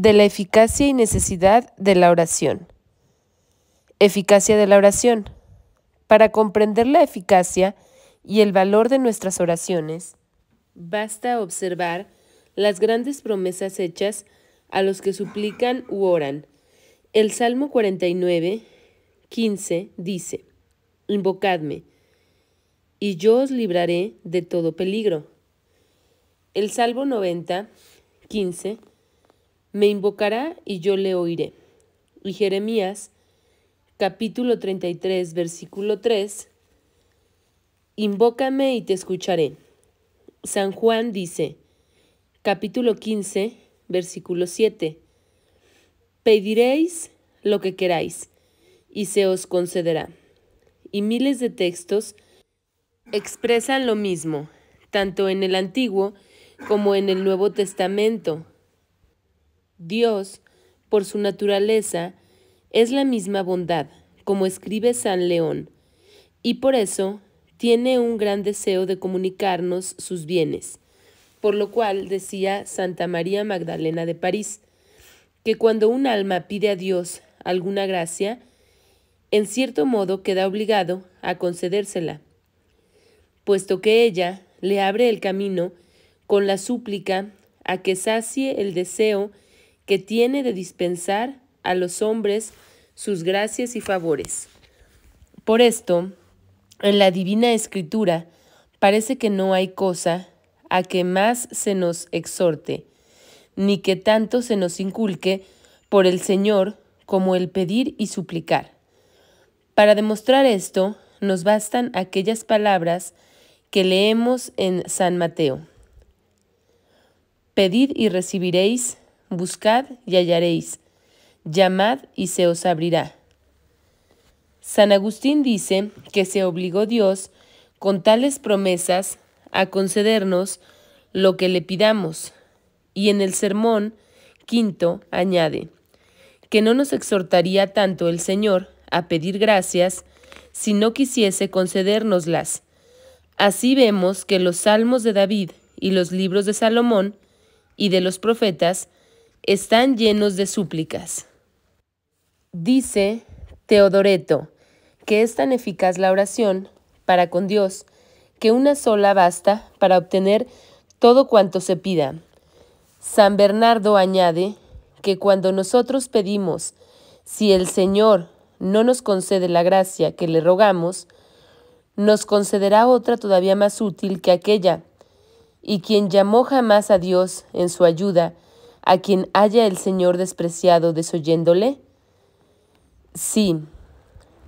de la eficacia y necesidad de la oración. Eficacia de la oración. Para comprender la eficacia y el valor de nuestras oraciones, basta observar las grandes promesas hechas a los que suplican u oran. El Salmo 49, 15 dice, Invocadme, y yo os libraré de todo peligro. El Salmo 90, 15 me invocará y yo le oiré. Y Jeremías, capítulo 33, versículo 3, Invócame y te escucharé. San Juan dice, capítulo 15, versículo 7, Pediréis lo que queráis y se os concederá. Y miles de textos expresan lo mismo, tanto en el Antiguo como en el Nuevo Testamento, Dios, por su naturaleza, es la misma bondad, como escribe San León, y por eso tiene un gran deseo de comunicarnos sus bienes, por lo cual decía Santa María Magdalena de París, que cuando un alma pide a Dios alguna gracia, en cierto modo queda obligado a concedérsela, puesto que ella le abre el camino con la súplica a que sacie el deseo que tiene de dispensar a los hombres sus gracias y favores. Por esto, en la Divina Escritura parece que no hay cosa a que más se nos exhorte, ni que tanto se nos inculque por el Señor como el pedir y suplicar. Para demostrar esto, nos bastan aquellas palabras que leemos en San Mateo. Pedid y recibiréis, buscad y hallaréis, llamad y se os abrirá. San Agustín dice que se obligó Dios con tales promesas a concedernos lo que le pidamos, y en el sermón quinto añade, que no nos exhortaría tanto el Señor a pedir gracias si no quisiese concedérnoslas. Así vemos que los salmos de David y los libros de Salomón y de los profetas están llenos de súplicas. Dice Teodoreto que es tan eficaz la oración para con Dios que una sola basta para obtener todo cuanto se pida. San Bernardo añade que cuando nosotros pedimos, si el Señor no nos concede la gracia que le rogamos, nos concederá otra todavía más útil que aquella, y quien llamó jamás a Dios en su ayuda, a quien haya el Señor despreciado desoyéndole? Sí,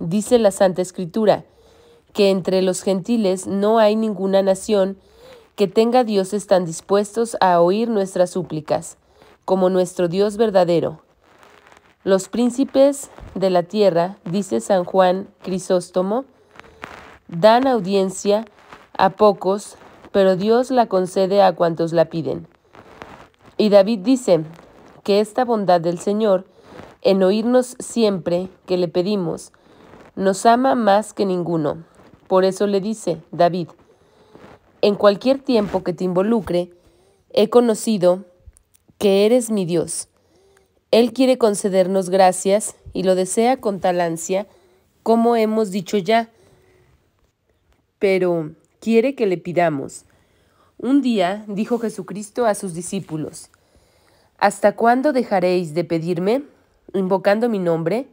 dice la Santa Escritura, que entre los gentiles no hay ninguna nación que tenga dioses tan dispuestos a oír nuestras súplicas, como nuestro Dios verdadero. Los príncipes de la tierra, dice San Juan Crisóstomo, dan audiencia a pocos, pero Dios la concede a cuantos la piden. Y David dice que esta bondad del Señor, en oírnos siempre que le pedimos, nos ama más que ninguno. Por eso le dice David, en cualquier tiempo que te involucre, he conocido que eres mi Dios. Él quiere concedernos gracias y lo desea con tal ansia, como hemos dicho ya, pero quiere que le pidamos un día dijo Jesucristo a sus discípulos, ¿Hasta cuándo dejaréis de pedirme, invocando mi nombre?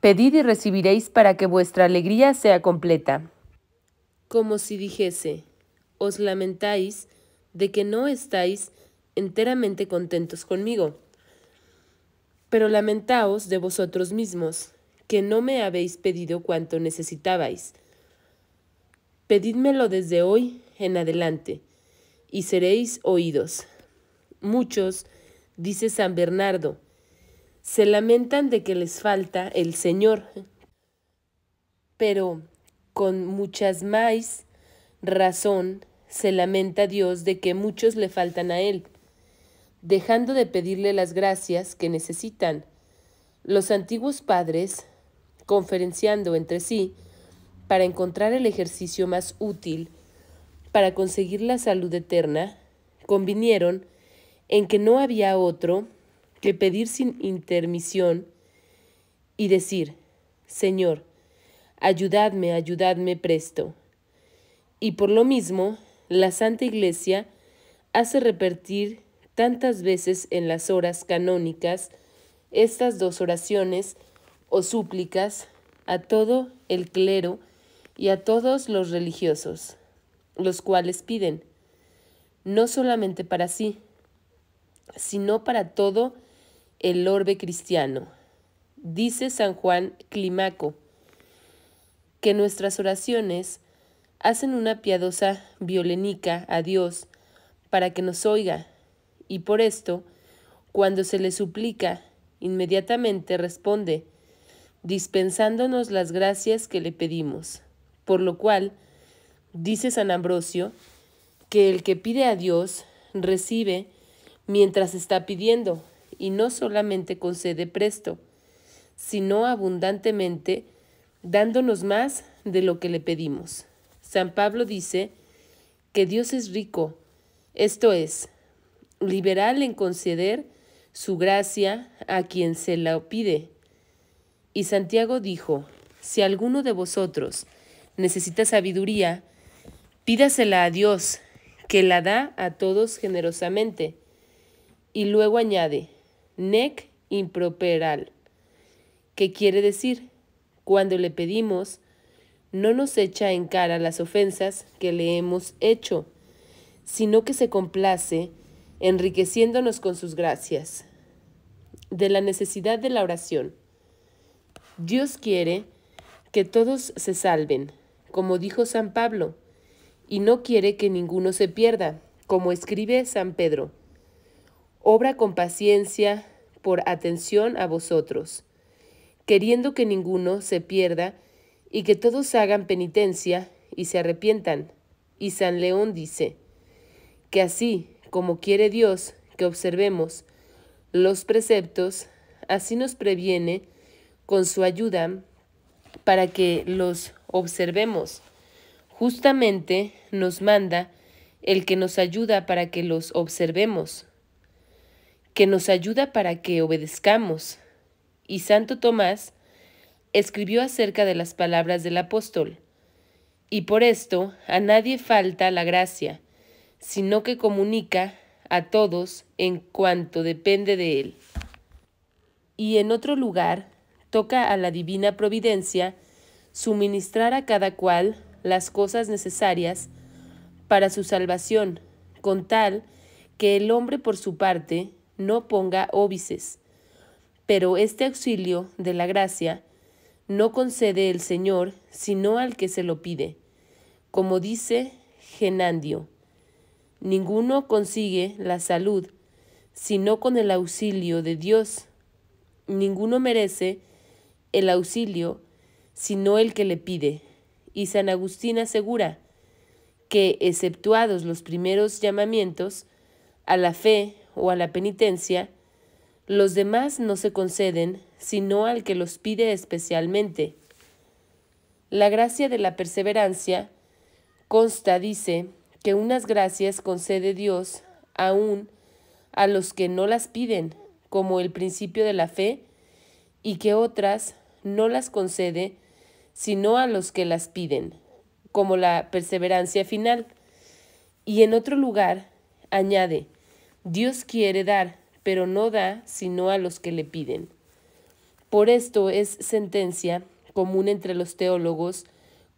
Pedid y recibiréis para que vuestra alegría sea completa. Como si dijese, os lamentáis de que no estáis enteramente contentos conmigo, pero lamentaos de vosotros mismos, que no me habéis pedido cuanto necesitabais. Pedídmelo desde hoy en adelante y seréis oídos. Muchos, dice San Bernardo, se lamentan de que les falta el Señor, pero con muchas más razón se lamenta Dios de que muchos le faltan a Él, dejando de pedirle las gracias que necesitan. Los antiguos padres, conferenciando entre sí, para encontrar el ejercicio más útil, para conseguir la salud eterna convinieron en que no había otro que pedir sin intermisión y decir, Señor, ayudadme, ayudadme presto. Y por lo mismo, la Santa Iglesia hace repetir tantas veces en las horas canónicas estas dos oraciones o súplicas a todo el clero y a todos los religiosos los cuales piden, no solamente para sí, sino para todo el orbe cristiano. Dice San Juan Climaco que nuestras oraciones hacen una piadosa violenica a Dios para que nos oiga, y por esto, cuando se le suplica, inmediatamente responde, dispensándonos las gracias que le pedimos, por lo cual, Dice San Ambrosio que el que pide a Dios recibe mientras está pidiendo y no solamente concede presto, sino abundantemente, dándonos más de lo que le pedimos. San Pablo dice que Dios es rico, esto es, liberal en conceder su gracia a quien se la pide. Y Santiago dijo, si alguno de vosotros necesita sabiduría, Pídasela a Dios, que la da a todos generosamente. Y luego añade, nec improperal, que quiere decir, cuando le pedimos, no nos echa en cara las ofensas que le hemos hecho, sino que se complace enriqueciéndonos con sus gracias. De la necesidad de la oración. Dios quiere que todos se salven, como dijo San Pablo y no quiere que ninguno se pierda, como escribe San Pedro. Obra con paciencia por atención a vosotros, queriendo que ninguno se pierda y que todos hagan penitencia y se arrepientan. Y San León dice, que así como quiere Dios que observemos los preceptos, así nos previene con su ayuda para que los observemos. Justamente nos manda el que nos ayuda para que los observemos, que nos ayuda para que obedezcamos. Y Santo Tomás escribió acerca de las palabras del apóstol. Y por esto a nadie falta la gracia, sino que comunica a todos en cuanto depende de él. Y en otro lugar, toca a la divina providencia suministrar a cada cual las cosas necesarias para su salvación, con tal que el hombre por su parte no ponga óbices. Pero este auxilio de la gracia no concede el Señor sino al que se lo pide. Como dice Genandio, ninguno consigue la salud sino con el auxilio de Dios. Ninguno merece el auxilio sino el que le pide y San Agustín asegura que, exceptuados los primeros llamamientos, a la fe o a la penitencia, los demás no se conceden sino al que los pide especialmente. La gracia de la perseverancia consta, dice, que unas gracias concede Dios aún a los que no las piden, como el principio de la fe, y que otras no las concede sino a los que las piden, como la perseverancia final. Y en otro lugar, añade, Dios quiere dar, pero no da sino a los que le piden. Por esto es sentencia común entre los teólogos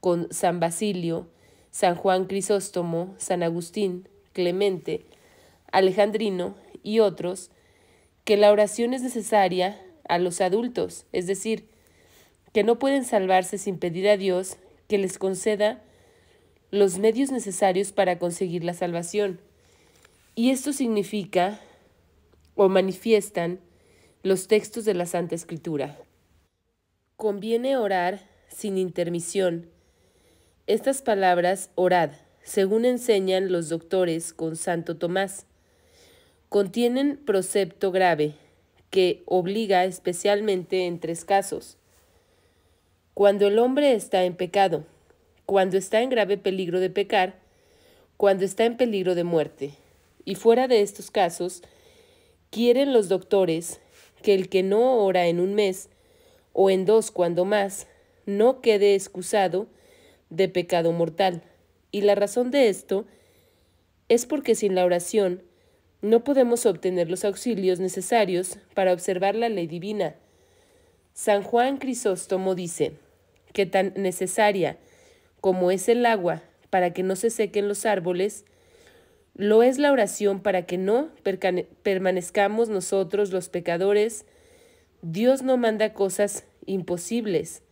con San Basilio, San Juan Crisóstomo, San Agustín, Clemente, Alejandrino y otros, que la oración es necesaria a los adultos, es decir, que no pueden salvarse sin pedir a Dios que les conceda los medios necesarios para conseguir la salvación. Y esto significa o manifiestan los textos de la Santa Escritura. Conviene orar sin intermisión. Estas palabras, orad, según enseñan los doctores con Santo Tomás, contienen precepto grave que obliga especialmente en tres casos. Cuando el hombre está en pecado, cuando está en grave peligro de pecar, cuando está en peligro de muerte. Y fuera de estos casos, quieren los doctores que el que no ora en un mes o en dos cuando más, no quede excusado de pecado mortal. Y la razón de esto es porque sin la oración no podemos obtener los auxilios necesarios para observar la ley divina. San Juan Crisóstomo dice, que tan necesaria como es el agua para que no se sequen los árboles, lo es la oración para que no permanezcamos nosotros los pecadores. Dios no manda cosas imposibles,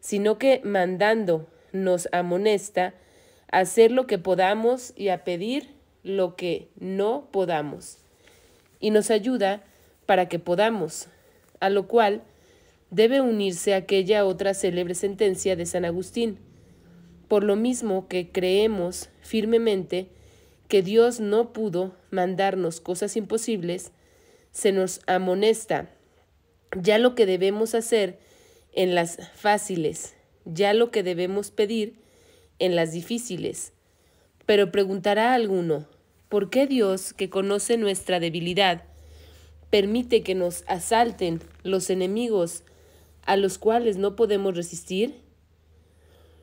sino que mandando nos amonesta a hacer lo que podamos y a pedir lo que no podamos. Y nos ayuda para que podamos, a lo cual debe unirse a aquella otra célebre sentencia de San Agustín, por lo mismo que creemos firmemente que Dios no pudo mandarnos cosas imposibles, se nos amonesta ya lo que debemos hacer en las fáciles, ya lo que debemos pedir en las difíciles. Pero preguntará alguno, ¿por qué Dios, que conoce nuestra debilidad, permite que nos asalten los enemigos a los cuales no podemos resistir,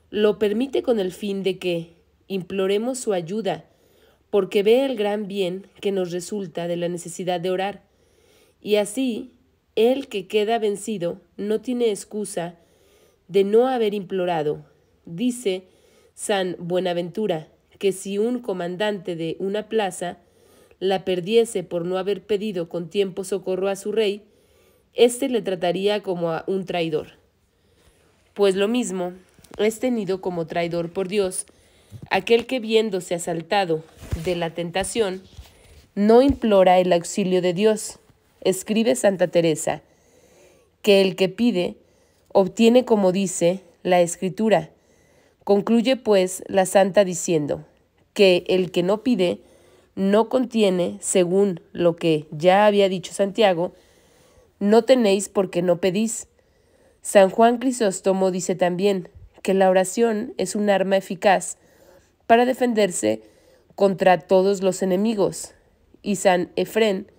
lo permite con el fin de que imploremos su ayuda, porque ve el gran bien que nos resulta de la necesidad de orar. Y así, el que queda vencido no tiene excusa de no haber implorado. Dice San Buenaventura que si un comandante de una plaza la perdiese por no haber pedido con tiempo socorro a su rey, este le trataría como a un traidor. Pues lo mismo es tenido como traidor por Dios aquel que viéndose asaltado de la tentación, no implora el auxilio de Dios, escribe Santa Teresa, que el que pide obtiene como dice la Escritura. Concluye pues la Santa diciendo, que el que no pide no contiene, según lo que ya había dicho Santiago, no tenéis porque no pedís. San Juan Crisóstomo dice también que la oración es un arma eficaz para defenderse contra todos los enemigos, y San Efrén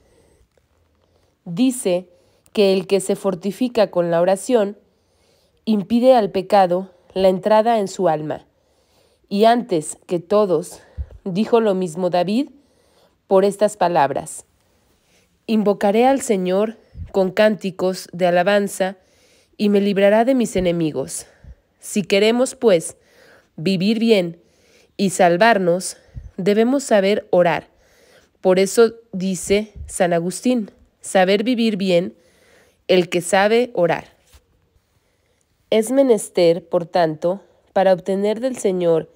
dice que el que se fortifica con la oración impide al pecado la entrada en su alma. Y antes que todos, dijo lo mismo David por estas palabras, invocaré al Señor con cánticos de alabanza, y me librará de mis enemigos. Si queremos, pues, vivir bien y salvarnos, debemos saber orar. Por eso dice San Agustín, saber vivir bien el que sabe orar. Es menester, por tanto, para obtener del Señor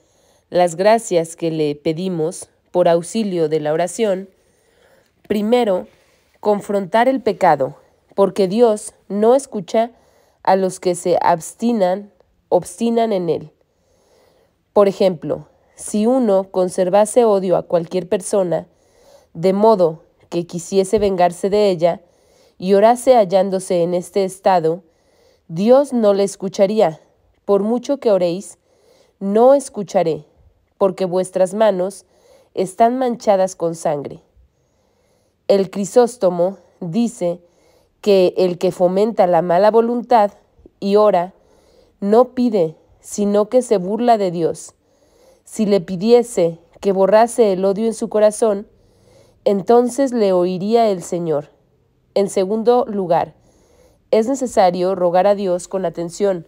las gracias que le pedimos por auxilio de la oración, primero, confrontar el pecado porque Dios no escucha a los que se abstinan, obstinan en él. Por ejemplo, si uno conservase odio a cualquier persona, de modo que quisiese vengarse de ella, y orase hallándose en este estado, Dios no le escucharía. Por mucho que oréis, no escucharé, porque vuestras manos están manchadas con sangre. El Crisóstomo dice que el que fomenta la mala voluntad y ora, no pide, sino que se burla de Dios. Si le pidiese que borrase el odio en su corazón, entonces le oiría el Señor. En segundo lugar, es necesario rogar a Dios con atención.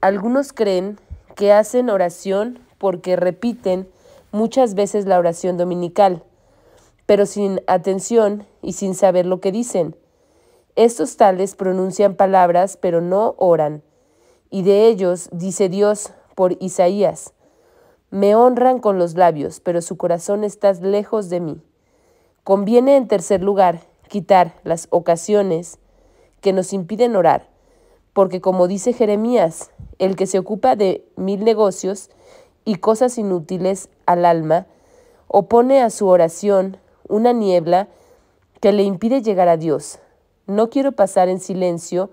Algunos creen que hacen oración porque repiten muchas veces la oración dominical, pero sin atención y sin saber lo que dicen. Estos tales pronuncian palabras, pero no oran. Y de ellos dice Dios por Isaías, me honran con los labios, pero su corazón está lejos de mí. Conviene en tercer lugar quitar las ocasiones que nos impiden orar, porque como dice Jeremías, el que se ocupa de mil negocios y cosas inútiles al alma, opone a su oración una niebla que le impide llegar a Dios. No quiero pasar en silencio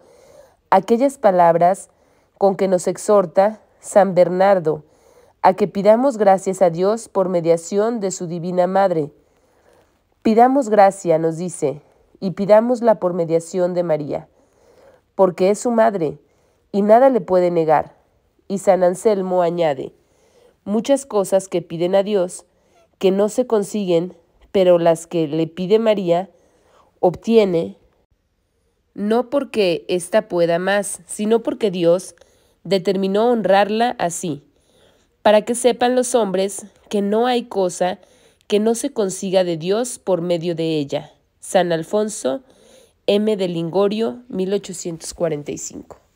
aquellas palabras con que nos exhorta San Bernardo a que pidamos gracias a Dios por mediación de su Divina Madre. Pidamos gracia, nos dice, y pidámosla por mediación de María, porque es su madre y nada le puede negar. Y San Anselmo añade, muchas cosas que piden a Dios que no se consiguen, pero las que le pide María, obtiene no porque ésta pueda más, sino porque Dios determinó honrarla así, para que sepan los hombres que no hay cosa que no se consiga de Dios por medio de ella. San Alfonso, M. de Lingorio, 1845.